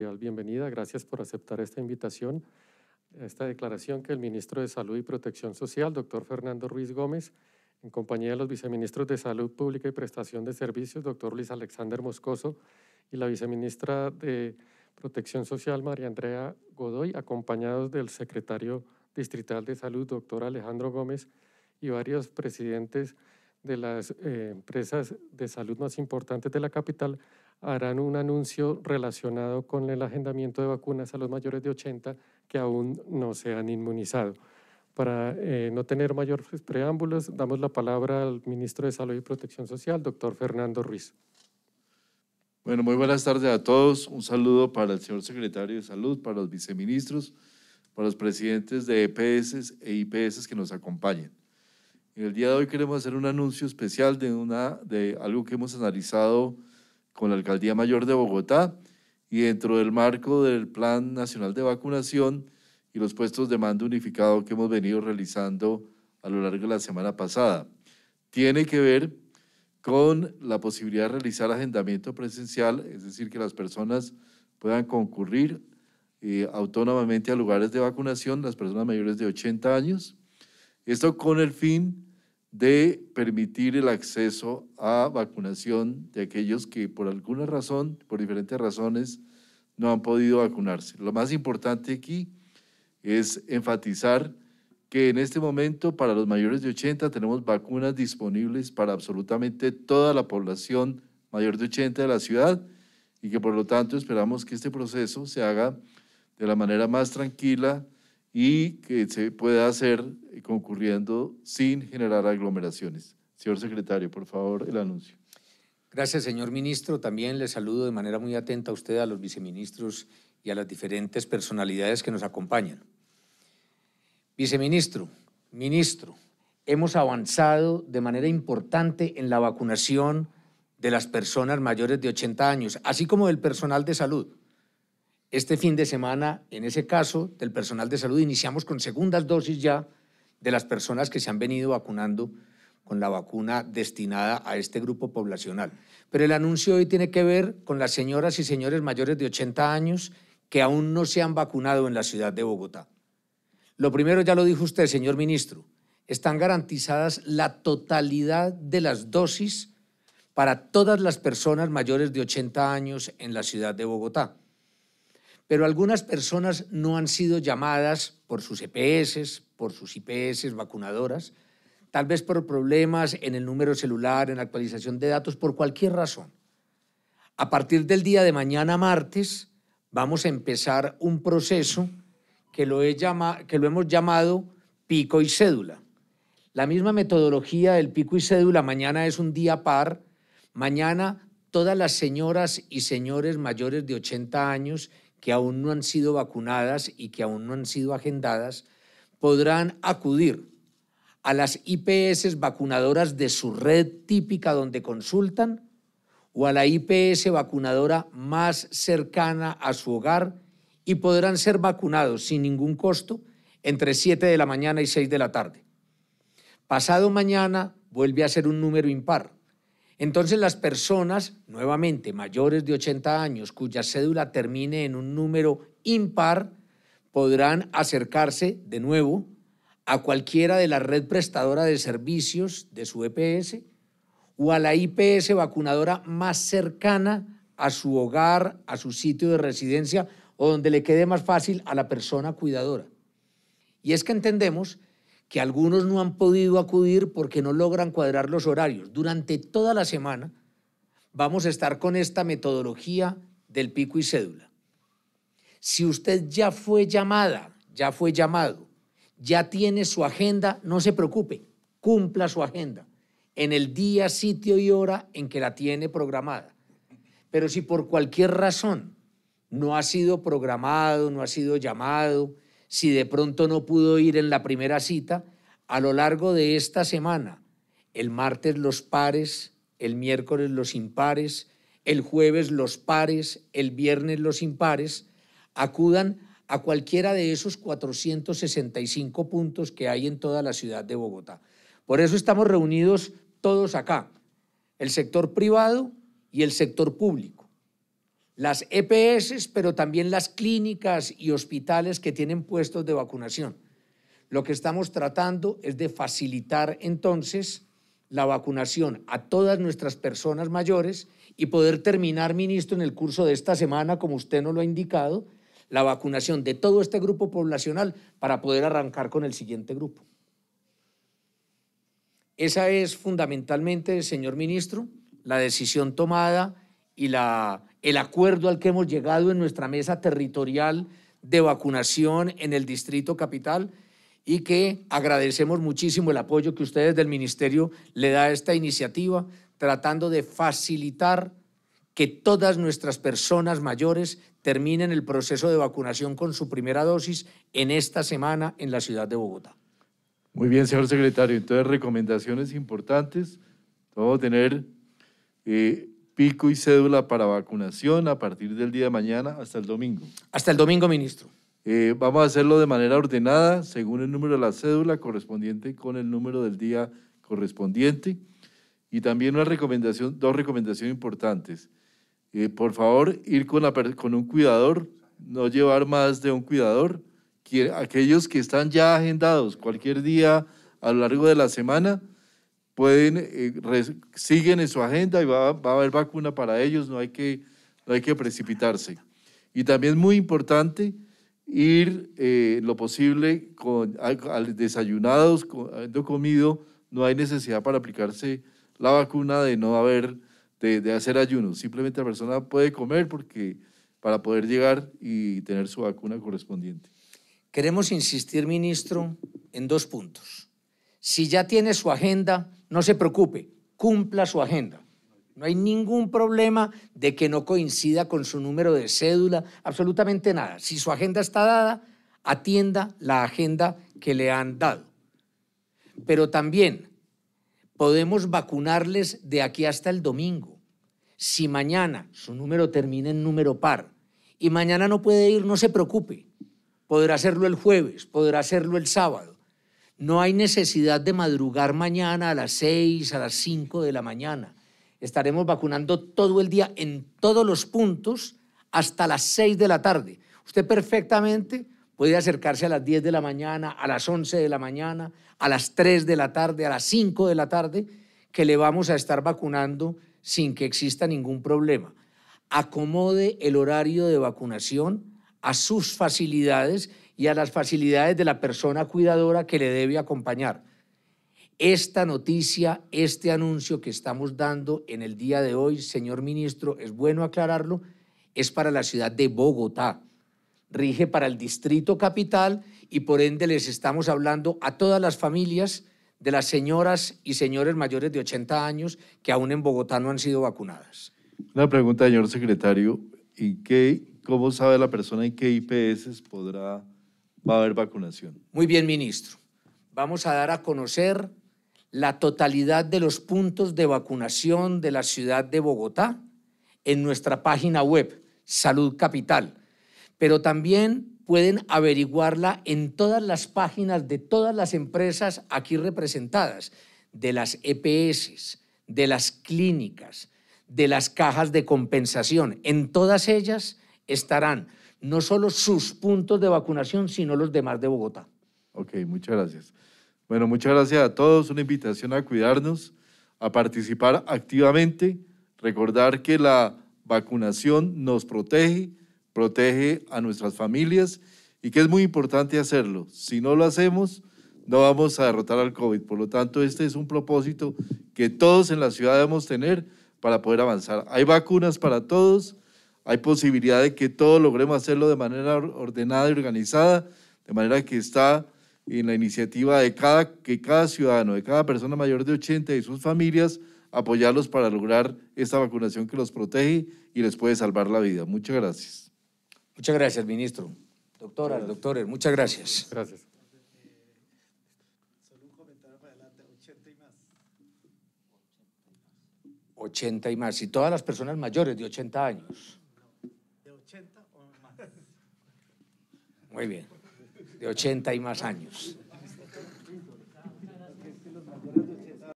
Bienvenida, gracias por aceptar esta invitación, esta declaración que el ministro de Salud y Protección Social, doctor Fernando Ruiz Gómez, en compañía de los viceministros de Salud Pública y Prestación de Servicios, doctor Luis Alexander Moscoso, y la viceministra de Protección Social, María Andrea Godoy, acompañados del secretario distrital de Salud, doctor Alejandro Gómez, y varios presidentes de las eh, empresas de salud más importantes de la capital, harán un anuncio relacionado con el agendamiento de vacunas a los mayores de 80 que aún no se han inmunizado. Para eh, no tener mayores pues, preámbulos, damos la palabra al ministro de Salud y Protección Social, doctor Fernando Ruiz. Bueno, muy buenas tardes a todos. Un saludo para el señor secretario de Salud, para los viceministros, para los presidentes de EPS e IPS e que nos acompañen. En el día de hoy queremos hacer un anuncio especial de, una, de algo que hemos analizado con la Alcaldía Mayor de Bogotá y dentro del marco del Plan Nacional de Vacunación y los puestos de mando unificado que hemos venido realizando a lo largo de la semana pasada. Tiene que ver con la posibilidad de realizar agendamiento presencial, es decir, que las personas puedan concurrir eh, autónomamente a lugares de vacunación, las personas mayores de 80 años. Esto con el fin de permitir el acceso a vacunación de aquellos que por alguna razón, por diferentes razones, no han podido vacunarse. Lo más importante aquí es enfatizar que en este momento para los mayores de 80 tenemos vacunas disponibles para absolutamente toda la población mayor de 80 de la ciudad y que por lo tanto esperamos que este proceso se haga de la manera más tranquila, y que se pueda hacer concurriendo sin generar aglomeraciones. Señor secretario, por favor, el anuncio. Gracias, señor ministro. También le saludo de manera muy atenta a usted, a los viceministros y a las diferentes personalidades que nos acompañan. Viceministro, ministro, hemos avanzado de manera importante en la vacunación de las personas mayores de 80 años, así como del personal de salud. Este fin de semana, en ese caso del personal de salud, iniciamos con segundas dosis ya de las personas que se han venido vacunando con la vacuna destinada a este grupo poblacional. Pero el anuncio hoy tiene que ver con las señoras y señores mayores de 80 años que aún no se han vacunado en la ciudad de Bogotá. Lo primero ya lo dijo usted, señor ministro, están garantizadas la totalidad de las dosis para todas las personas mayores de 80 años en la ciudad de Bogotá pero algunas personas no han sido llamadas por sus EPS, por sus IPS vacunadoras, tal vez por problemas en el número celular, en la actualización de datos, por cualquier razón. A partir del día de mañana martes vamos a empezar un proceso que lo, que lo hemos llamado pico y cédula. La misma metodología del pico y cédula, mañana es un día par, mañana todas las señoras y señores mayores de 80 años que aún no han sido vacunadas y que aún no han sido agendadas, podrán acudir a las IPS vacunadoras de su red típica donde consultan o a la IPS vacunadora más cercana a su hogar y podrán ser vacunados sin ningún costo entre 7 de la mañana y 6 de la tarde. Pasado mañana vuelve a ser un número impar. Entonces las personas, nuevamente, mayores de 80 años, cuya cédula termine en un número impar, podrán acercarse de nuevo a cualquiera de la red prestadora de servicios de su EPS o a la IPS vacunadora más cercana a su hogar, a su sitio de residencia o donde le quede más fácil a la persona cuidadora. Y es que entendemos que algunos no han podido acudir porque no logran cuadrar los horarios. Durante toda la semana vamos a estar con esta metodología del pico y cédula. Si usted ya fue llamada, ya fue llamado, ya tiene su agenda, no se preocupe, cumpla su agenda en el día, sitio y hora en que la tiene programada. Pero si por cualquier razón no ha sido programado, no ha sido llamado, si de pronto no pudo ir en la primera cita, a lo largo de esta semana, el martes los pares, el miércoles los impares, el jueves los pares, el viernes los impares, acudan a cualquiera de esos 465 puntos que hay en toda la ciudad de Bogotá. Por eso estamos reunidos todos acá, el sector privado y el sector público las EPS, pero también las clínicas y hospitales que tienen puestos de vacunación. Lo que estamos tratando es de facilitar entonces la vacunación a todas nuestras personas mayores y poder terminar, ministro, en el curso de esta semana, como usted nos lo ha indicado, la vacunación de todo este grupo poblacional para poder arrancar con el siguiente grupo. Esa es fundamentalmente, señor ministro, la decisión tomada y la el acuerdo al que hemos llegado en nuestra mesa territorial de vacunación en el Distrito Capital y que agradecemos muchísimo el apoyo que ustedes del Ministerio le da a esta iniciativa, tratando de facilitar que todas nuestras personas mayores terminen el proceso de vacunación con su primera dosis en esta semana en la ciudad de Bogotá. Muy bien, señor secretario. Entonces, recomendaciones importantes. Vamos a tener eh, pico y cédula para vacunación a partir del día de mañana hasta el domingo. Hasta el domingo, ministro. Eh, vamos a hacerlo de manera ordenada, según el número de la cédula correspondiente con el número del día correspondiente. Y también una recomendación, dos recomendaciones importantes. Eh, por favor, ir con, con un cuidador, no llevar más de un cuidador. Aquellos que están ya agendados cualquier día a lo largo de la semana, pueden, eh, siguen en su agenda y va, a haber vacuna para ellos, no hay, que, no hay que precipitarse. Y también muy importante ir eh, lo posible con, al, desayunados, con, habiendo comido, no hay necesidad para aplicarse la vacuna de no haber, de, de hacer ayuno. Simplemente la persona puede comer porque para poder llegar y tener su vacuna correspondiente. Queremos insistir, ministro, en dos puntos. Si ya tiene su agenda, no se preocupe, cumpla su agenda. No hay ningún problema de que no coincida con su número de cédula, absolutamente nada. Si su agenda está dada, atienda la agenda que le han dado. Pero también podemos vacunarles de aquí hasta el domingo. Si mañana su número termina en número par y mañana no puede ir, no se preocupe. Podrá hacerlo el jueves, podrá hacerlo el sábado no hay necesidad de madrugar mañana a las 6, a las 5 de la mañana. Estaremos vacunando todo el día en todos los puntos hasta las 6 de la tarde. Usted perfectamente puede acercarse a las 10 de la mañana, a las 11 de la mañana, a las 3 de la tarde, a las 5 de la tarde, que le vamos a estar vacunando sin que exista ningún problema. Acomode el horario de vacunación a sus facilidades y a las facilidades de la persona cuidadora que le debe acompañar. Esta noticia, este anuncio que estamos dando en el día de hoy, señor ministro, es bueno aclararlo, es para la ciudad de Bogotá. Rige para el distrito capital y por ende les estamos hablando a todas las familias de las señoras y señores mayores de 80 años que aún en Bogotá no han sido vacunadas. Una pregunta, señor secretario, ¿y qué, cómo sabe la persona en qué IPS podrá va a haber vacunación. Muy bien, ministro. Vamos a dar a conocer la totalidad de los puntos de vacunación de la ciudad de Bogotá en nuestra página web, Salud Capital. Pero también pueden averiguarla en todas las páginas de todas las empresas aquí representadas, de las EPS, de las clínicas, de las cajas de compensación. En todas ellas estarán no solo sus puntos de vacunación, sino los demás de Bogotá. Ok, muchas gracias. Bueno, muchas gracias a todos. Una invitación a cuidarnos, a participar activamente, recordar que la vacunación nos protege, protege a nuestras familias y que es muy importante hacerlo. Si no lo hacemos, no vamos a derrotar al COVID. Por lo tanto, este es un propósito que todos en la ciudad debemos tener para poder avanzar. Hay vacunas para todos hay posibilidad de que todos logremos hacerlo de manera ordenada y organizada, de manera que está en la iniciativa de cada, que cada ciudadano, de cada persona mayor de 80 y sus familias, apoyarlos para lograr esta vacunación que los protege y les puede salvar la vida. Muchas gracias. Muchas gracias, ministro. Doctoras, doctores, muchas gracias. Gracias. Solo un comentario para adelante, 80 y más. 80 y más. Y todas las personas mayores de 80 años. 80 o más. Muy bien, de 80 y más años.